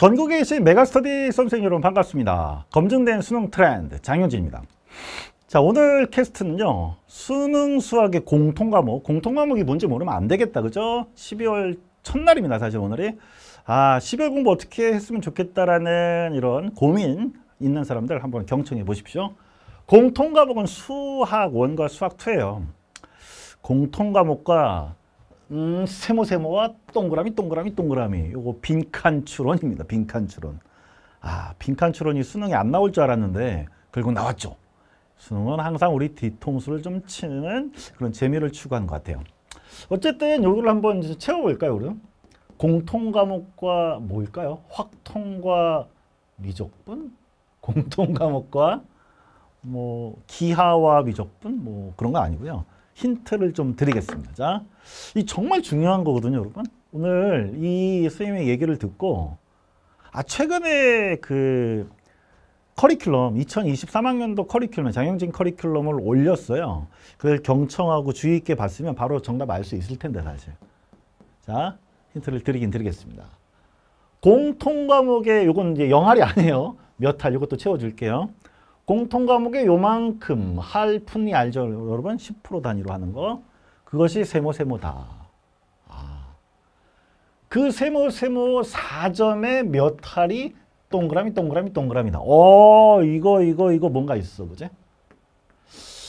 전국에 계신 메가스터디 선생 님 여러분 반갑습니다. 검증된 수능 트렌드 장현진입니다. 자 오늘 캐스트는요. 수능 수학의 공통 과목, 공통 과목이 뭔지 모르면 안 되겠다. 그죠? 12월 첫날입니다. 사실 오늘이. 아 12월 공부 어떻게 했으면 좋겠다라는 이런 고민 있는 사람들 한번 경청해 보십시오. 공통 과목은 수학 원과 수학 투예요 공통 과목과 음, 세모세모와 동그라미 동그라미 동그라미 요거 빈칸 추론입니다. 빈칸 추론. 아, 빈칸 추론이 수능에 안 나올 줄 알았는데 결국 나왔죠. 수능은 항상 우리 뒤통수를 좀 치는 그런 재미를 추구한 것 같아요. 어쨌든 요걸 한번 채워볼까요, 그럼? 공통 과목과 뭘까요? 확통과 미적분? 공통 과목과 뭐 기하와 미적분? 뭐 그런 거 아니고요. 힌트를 좀 드리겠습니다. 자, 이 정말 중요한 거거든요, 여러분. 오늘 이 선생님의 얘기를 듣고 아 최근에 그 커리큘럼 2023학년도 커리큘럼 장영진 커리큘럼을 올렸어요. 그걸 경청하고 주의 있게 봤으면 바로 정답 알 수 있을 텐데 사실. 자 힌트를 드리긴 드리겠습니다. 공통 과목에 이건 이제 영알이 아니에요. 몇할 이것도 채워줄게요. 공통 과목에 요만큼 할 푼이 알죠 여러분 10% 단위로 하는 거 그것이 세모세모다. 아. 그 세모세모 4점에 몇 할이 동그라미 동그라미 동그라미다. 어 이거 이거 이거 뭔가 있어 그지?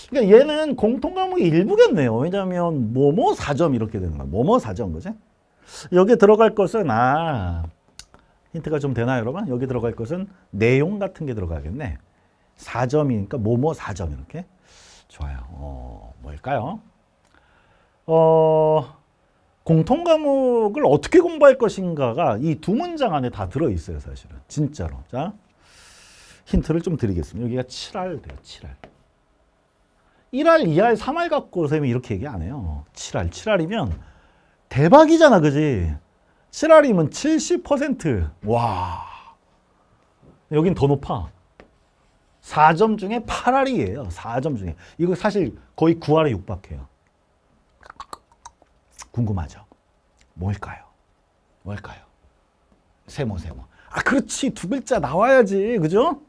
그러니까 얘는 공통 과목의 일부겠네요. 왜냐하면 뭐뭐 4점 이렇게 되는 거야. 뭐뭐 4점 그지? 여기 들어갈 것은 아 힌트가 좀 되나요 여러분? 여기 들어갈 것은 내용 같은 게 들어가겠네. 4점이니까 그러니까 뭐뭐 4점 이렇게. 좋아요. 어, 뭘까요? 어, 공통 과목을 어떻게 공부할 것인가가 이 두 문장 안에 다 들어 있어요, 사실은. 진짜로. 자. 힌트를 좀 드리겠습니다. 여기가 7알 돼요. 7알. 1알, 2알, 3알 갖고 선생님이 이렇게 얘기 안 해요. 7알. 7알이면 대박이잖아. 그지? 7알이면 70%. 와. 여긴 더 높아. 4점 중에 8알이에요. 4점 중에. 이거 사실 거의 9알에 육박해요. 궁금하죠? 뭘까요? 뭘까요? 세모 세모. 아 그렇지 두 글자 나와야지 그죠?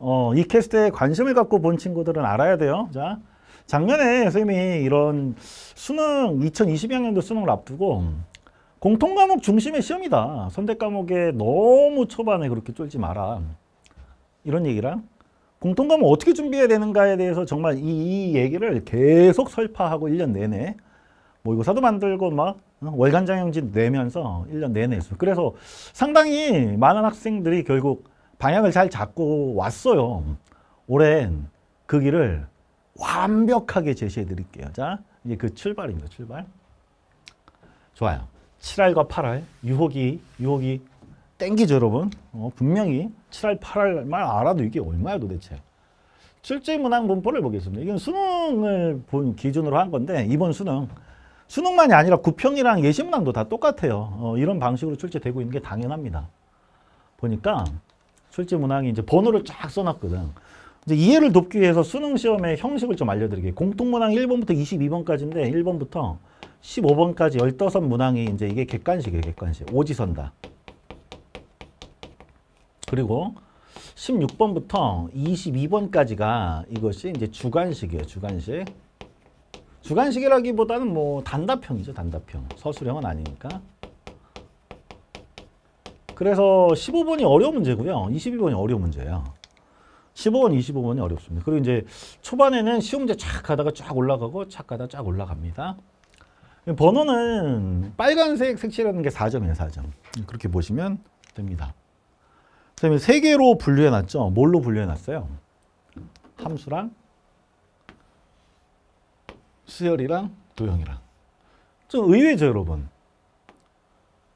어, 이 캐스트에 관심을 갖고 본 친구들은 알아야 돼요. 자, 작년에 선생님이 이런 수능 2022학년도 수능을 앞두고 음. 공통 과목 중심의 시험이다. 선택 과목에 너무 초반에 그렇게 쫄지 마라. 이런 얘기랑 공통감을 어떻게 준비해야 되는가에 대해서 정말 이, 이 얘기를 계속 설파하고 1년 내내 모의고사도 뭐 만들고 막 어? 월간 장영진 내면서 1년 내내 했어요. 그래서 상당히 많은 학생들이 결국 방향을 잘 잡고 왔어요. 올해는 그 길을 완벽하게 제시해 드릴게요. 자, 이제 그 출발입니다. 출발. 좋아요. 7월과 8월 유혹이 유혹이 땡기죠 여러분 어, 분명히 7월8월말 알아도 이게 얼마야 도대체 실제문항분포을 보겠습니다 이건 수능을 본 기준으로 한 건데 이번 수능 수능만이 아니라 구평이랑 예시문항도 다 똑같아요 어, 이런 방식으로 출제되고 있는 게 당연합니다 보니까 출제문항이 이제 번호를 쫙 써놨거든 이제 이해를 돕기 위해서 수능 시험의 형식을 좀 알려드릴게요 공통문항 1번부터 22번까지인데 1번부터 15번까지 15문항이 이제 이게 객관식이에요 객관식 오지선다 그리고 16번부터 22번까지가 이것이 이제 주관식이에요주관식주관식이라기보다는뭐 단답형이죠. 단답형. 서술형은 아니니까. 그래서 15번이 어려운 문제고요. 22번이 어려운 문제예요. 15번, 25번이 어렵습니다. 그리고 이제 초반에는 시험 문제 쫙 가다가 쫙 올라가고 쫙 가다가 쫙 올라갑니다. 번호는 빨간색 색칠하는 게 4점이에요. 4점. 그렇게 보시면 됩니다. 선생님이 세 개로 분류해놨죠. 뭘로 분류해놨어요? 함수랑 수열이랑 도형이랑. 좀 의외죠, 여러분.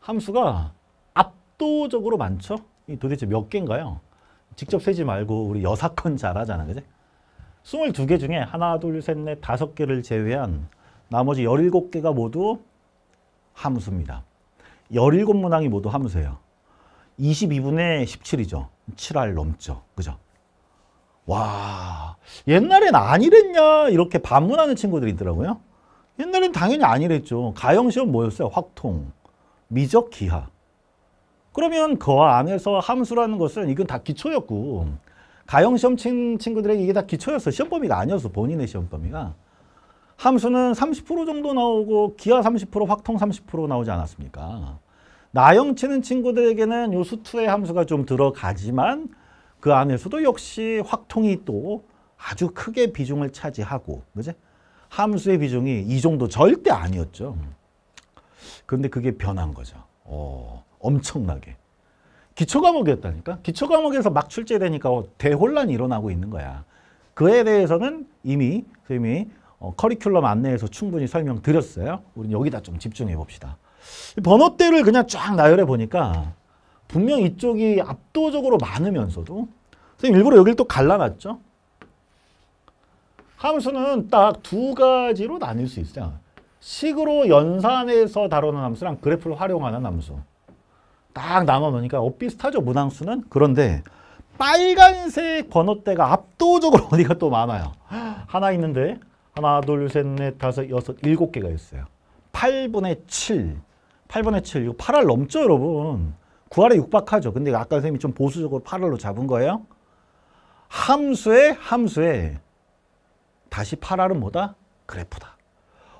함수가 압도적으로 많죠? 도대체 몇 개인가요? 직접 세지 말고 우리 여사건 잘하잖아, 그지? 22개 중에 하나, 둘, 셋, 넷, 다섯 개를 제외한 나머지 17개가 모두 함수입니다. 17문항이 모두 함수예요. 22분의 17이죠. 7알 넘죠. 그죠? 와, 옛날엔 아니랬냐? 이렇게 반문하는 친구들이 있더라고요. 옛날엔 당연히 아니랬죠. 가형시험 뭐였어요? 확통, 미적, 기하. 그러면 그 안에서 함수라는 것은 이건 다 기초였고 가형시험 친 친구들에게 이게 다 기초였어. 시험 범위가 아니었어. 본인의 시험 범위가. 함수는 30% 정도 나오고 기하 30%, 확통 30% 나오지 않았습니까? 나영치는 친구들에게는 요수투의 함수가 좀 들어가지만 그 안에서도 역시 확통이 또 아주 크게 비중을 차지하고 그지? 함수의 비중이 이 정도 절대 아니었죠. 근데 그게 변한 거죠. 어, 엄청나게. 기초 과목이었다니까. 기초 과목에서 막 출제되니까 어, 대혼란이 일어나고 있는 거야. 그에 대해서는 이미 선생님이 어, 커리큘럼 안내에서 충분히 설명드렸어요. 우린 여기다 좀 집중해 봅시다. 번호대를 그냥 쫙 나열해 보니까 분명 이쪽이 압도적으로 많으면서도 선생님 일부러 여기를 또 갈라놨죠. 함수는 딱 두 가지로 나뉠 수 있어요. 식으로 연산해서 다루는 함수랑 그래프를 활용하는 함수. 딱 나눠놓으니까 어, 비슷하죠, 문항수는. 그런데 빨간색 번호대가 압도적으로 어디가 또 많아요. 하나 있는데 하나, 둘, 셋, 넷, 다섯, 여섯, 일곱 개가 있어요. 8분의 7. 8분의 7, 이거 8알 넘죠, 여러분? 9알에 육박하죠. 근데 아까 선생님이 좀 보수적으로 8알로 잡은 거예요. 함수에 함수에 다시 8알은 뭐다? 그래프다.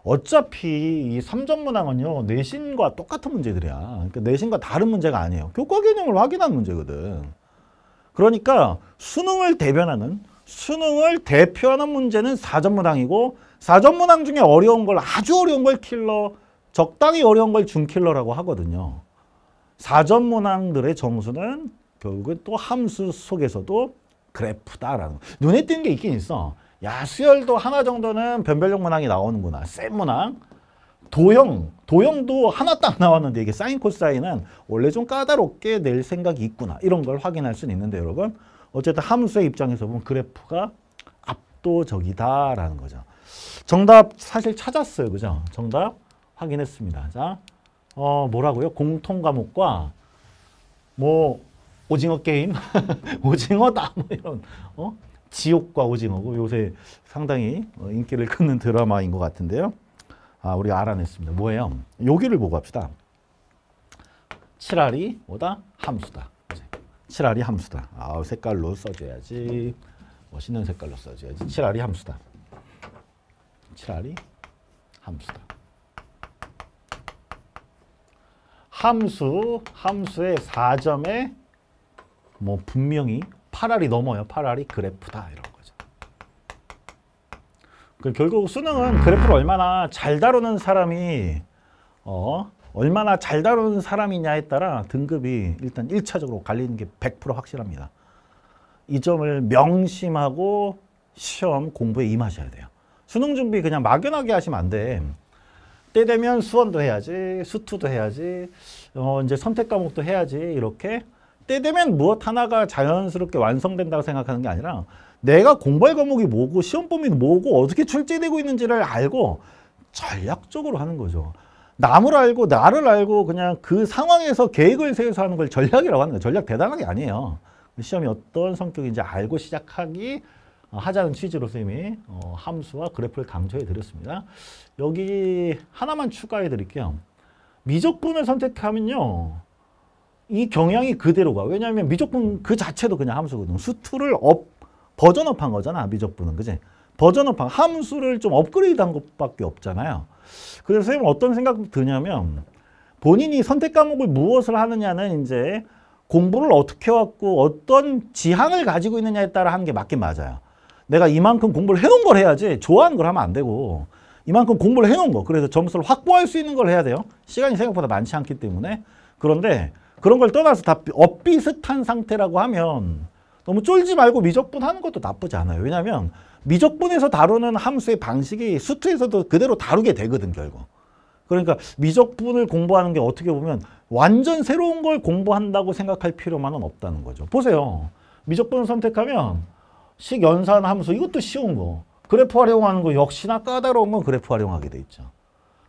어차피 이 3점문항은요. 내신과 똑같은 문제들이야. 그러니까 내신과 다른 문제가 아니에요. 교과 개념을 확인한 문제거든. 그러니까 수능을 대변하는 수능을 대표하는 문제는 4점문항이고 4점문항 중에 어려운 걸 아주 어려운 걸 킬러 적당히 어려운 걸준킬러라고 하거든요. 사전 문항들의 정수는 결국은 또 함수 속에서도 그래프다라는 거. 눈에 띄는 게 있긴 있어. 야 수열도 하나 정도는 변별력 문항이 나오는구나. 센 문항. 도형, 도형도 하나 딱 나왔는데 이게 사인 코사인은 원래 좀 까다롭게 낼 생각이 있구나. 이런 걸 확인할 수는 있는데 여러분. 어쨌든 함수의 입장에서 보면 그래프가 압도적이다라는 거죠. 정답 사실 찾았어요. 그죠? 정답 확인했습니다. 자, 어, 뭐라고요? 공통 과목과 뭐 오징어 게임, 오징어다 뭐 이런 어? 지옥과 오징어고 요새 상당히 어, 인기를 끄는 드라마인 것 같은데요. 아, 우리가 알아냈습니다. 뭐예요? 여기를 보고 합시다. 칠알이 뭐다? 함수다. 칠알이 함수다. 아, 색깔로 써줘야지. 멋있는 색깔로 써줘야지. 칠알이 함수다. 칠알이 함수다. 함수, 함수의 4점에 뭐 분명히 8알이 넘어요. 8알이 그래프다. 이런 거죠. 그 결국 수능은 그래프를 얼마나 잘 다루는 사람이 어, 얼마나 잘 다루는 사람이냐에 따라 등급이 일단 1차적으로 갈리는 게 100% 확실합니다. 이 점을 명심하고 시험 공부에 임하셔야 돼요. 수능 준비 그냥 막연하게 하시면 안 돼. 때 되면 수원도 해야지, 수투도 해야지, 어, 이제 선택 과목도 해야지, 이렇게. 때 되면 무엇 하나가 자연스럽게 완성된다고 생각하는 게 아니라 내가 공부할 과목이 뭐고 시험 범위는 뭐고 어떻게 출제되고 있는지를 알고 전략적으로 하는 거죠. 남을 알고 나를 알고 그냥 그 상황에서 계획을 세워서 하는 걸 전략이라고 하는 거예요. 전략 대단한 게 아니에요. 그 시험이 어떤 성격인지 알고 시작하기 어, 하자는 취지로 선생님이 어, 함수와 그래프를 강조해 드렸습니다. 여기 하나만 추가해 드릴게요. 미적분을 선택하면요. 이 경향이 그대로 가. 왜냐하면 미적분 그 자체도 그냥 함수거든. 요 수투를 업, 버전업한 거잖아. 미적분은. 그지? 버전업한 함수를 좀 업그레이드한 것밖에 없잖아요. 그래서 선생님 어떤 생각 이 드냐면 본인이 선택 과목을 무엇을 하느냐는 이제 공부를 어떻게 왔고 어떤 지향을 가지고 있느냐에 따라 하는 게 맞긴 맞아요. 내가 이만큼 공부를 해놓은 걸 해야지 좋아하는 걸 하면 안 되고 이만큼 공부를 해놓은 거 그래서 점수를 확보할 수 있는 걸 해야 돼요. 시간이 생각보다 많지 않기 때문에 그런데 그런 걸 떠나서 다 엇비슷한 상태라고 하면 너무 쫄지 말고 미적분하는 것도 나쁘지 않아요. 왜냐하면 미적분에서 다루는 함수의 방식이 수트에서도 그대로 다루게 되거든 결국. 그러니까 미적분을 공부하는 게 어떻게 보면 완전 새로운 걸 공부한다고 생각할 필요만은 없다는 거죠. 보세요. 미적분을 선택하면 식 연산 함수 이것도 쉬운 거. 그래프 활용하는 거 역시나 까다로운 건 그래프 활용하게 돼 있죠.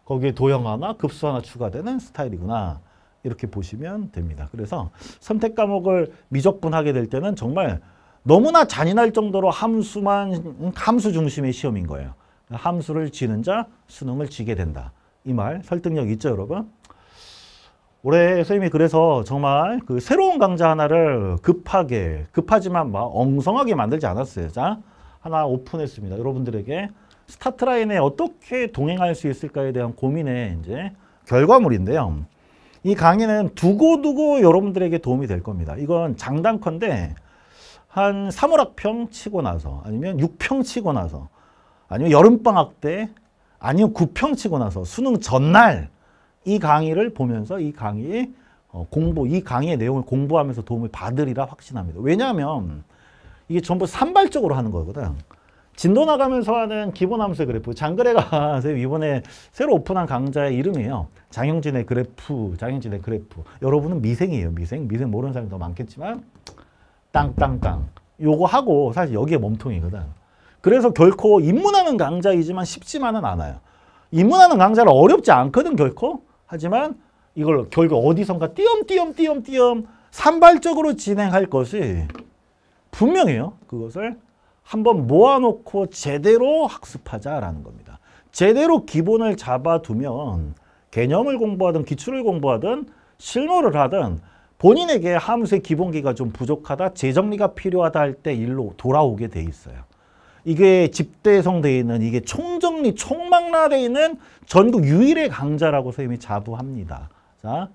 거기에 도형 하나, 급수 하나 추가되는 스타일이구나. 이렇게 보시면 됩니다. 그래서 선택 과목을 미적분하게 될 때는 정말 너무나 잔인할 정도로 함수만 함수 중심의 시험인 거예요. 함수를 지는 자 수능을 지게 된다. 이 말 설득력 있죠, 여러분? 올해 선생님이 그래서 정말 그 새로운 강좌 하나를 급하게, 급하지만 막 엉성하게 만들지 않았어요. 자, 하나 오픈했습니다. 여러분들에게 스타트라인에 어떻게 동행할 수 있을까에 대한 고민의 이제 결과물인데요. 이 강의는 두고두고 여러분들에게 도움이 될 겁니다. 이건 장단컨대 한 3월 학평 치고 나서 아니면 6평 치고 나서 아니면 여름방학 때 아니면 9평 치고 나서 수능 전날 이 강의를 보면서 이 강의의 어, 공부, 이 강의의 내용을 공부하면서 도움을 받으리라 확신합니다. 왜냐하면 이게 전부 산발적으로 하는 거거든. 진도 나가면서 하는 기본 함수 그래프. 장그래가 이번에 새로 오픈한 강좌의 이름이에요. 장영진의 그래프, 장영진의 그래프. 여러분은 미생이에요, 미생. 미생 모르는 사람이 더 많겠지만 땅땅땅. 요거 하고 사실 여기에 몸통이거든. 그래서 결코 입문하는 강좌이지만 쉽지만은 않아요. 입문하는 강좌를 어렵지 않거든, 결코. 하지만 이걸 결국 어디선가 띄엄띄엄띄엄띄엄 산발적으로 진행할 것이 분명해요. 그것을 한번 모아놓고 제대로 학습하자라는 겁니다. 제대로 기본을 잡아두면 개념을 공부하든 기출을 공부하든 실무를 하든 본인에게 함수의 기본기가 좀 부족하다, 재정리가 필요하다 할 때 일로 돌아오게 돼 있어요. 이게 집대성되어 있는 이게 총정리, 총망라되어 있는 전국 유일의 강자라고 선생님이 자부합니다. 자,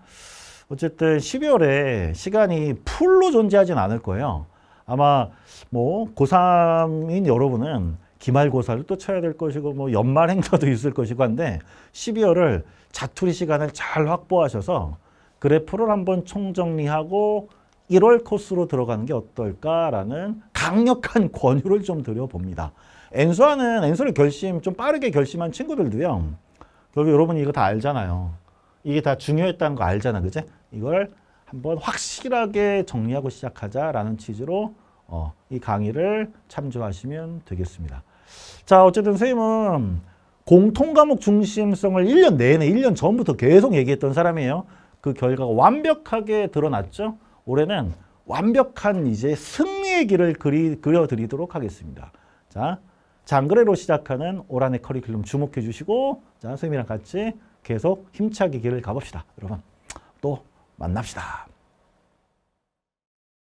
어쨌든 12월에 시간이 풀로 존재하진 않을 거예요. 아마 뭐 고3인 여러분은 기말고사를 또 쳐야 될 것이고 뭐 연말 행사도 있을 것이고 한데 12월을 자투리 시간을 잘 확보하셔서 그래프를 한번 총정리하고 1월 코스로 들어가는 게 어떨까라는 강력한 권유를 좀 드려봅니다. 엔소아는 엔소를 결심 좀 빠르게 결심한 친구들도요. 결국 여러분 이거 다 알잖아요. 이게 다 중요했다는 거 알잖아. 그제? 이걸 한번 확실하게 정리하고 시작하자라는 취지로 어, 이 강의를 참조하시면 되겠습니다. 자, 어쨌든 선생님은 공통 과목 중심성을 1년 내내, 1년 전부터 계속 얘기했던 사람이에요. 그 결과가 완벽하게 드러났죠. 올해는 완벽한 이제 승리의 길을 그리, 그려드리도록 하겠습니다. 자, 장그래로 시작하는 오란의 커리큘럼 주목해 주시고 자, 선생님이랑 같이 계속 힘차게 길을 가봅시다. 여러분, 또 만납시다.